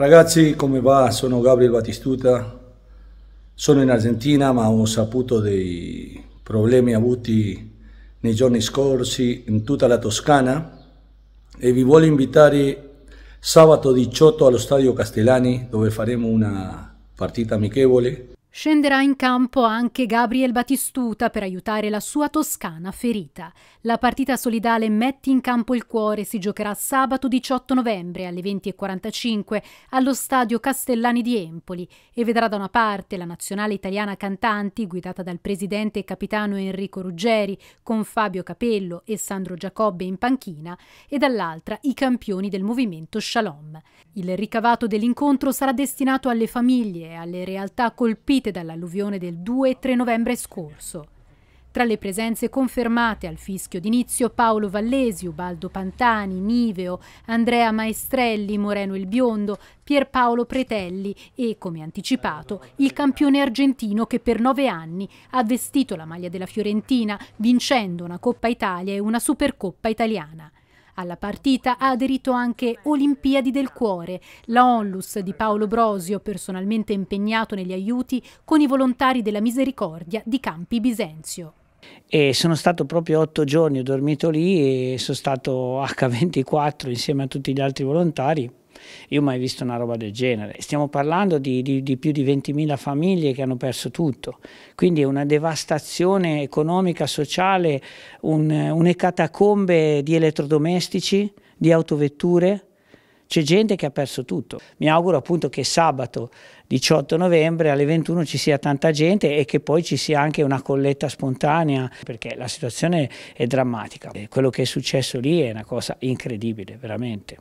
Ragazzi, come va? Sono Gabriel Battistuta, sono in Argentina ma ho saputo dei problemi avuti nei giorni scorsi in tutta la Toscana e vi voglio invitare sabato 18 allo stadio Castellani dove faremo una partita amichevole Scenderà in campo anche Gabriel Batistuta per aiutare la sua toscana ferita. La partita solidale Metti in campo il cuore si giocherà sabato 18 novembre alle 20.45 allo stadio Castellani di Empoli e vedrà da una parte la nazionale italiana cantanti guidata dal presidente e capitano Enrico Ruggeri con Fabio Capello e Sandro Giacobbe in panchina e dall'altra i campioni del movimento Shalom. Il ricavato dell'incontro sarà destinato alle famiglie e alle realtà colpite colpite dall'alluvione del 2 e 3 novembre scorso. Tra le presenze confermate al fischio d'inizio Paolo Vallesi, Ubaldo Pantani, Niveo, Andrea Maestrelli, Moreno il Biondo, Pierpaolo Pretelli e, come anticipato, il campione argentino che per nove anni ha vestito la maglia della Fiorentina vincendo una Coppa Italia e una Supercoppa italiana. Alla partita ha aderito anche Olimpiadi del Cuore, la onlus di Paolo Brosio, personalmente impegnato negli aiuti con i volontari della misericordia di Campi Bisenzio. E sono stato proprio otto giorni, ho dormito lì e sono stato H24 insieme a tutti gli altri volontari io ho mai visto una roba del genere. Stiamo parlando di, di, di più di 20.000 famiglie che hanno perso tutto. Quindi è una devastazione economica, sociale, un'ecatacombe un di elettrodomestici, di autovetture. C'è gente che ha perso tutto. Mi auguro appunto che sabato 18 novembre alle 21 ci sia tanta gente e che poi ci sia anche una colletta spontanea perché la situazione è drammatica. Quello che è successo lì è una cosa incredibile, veramente.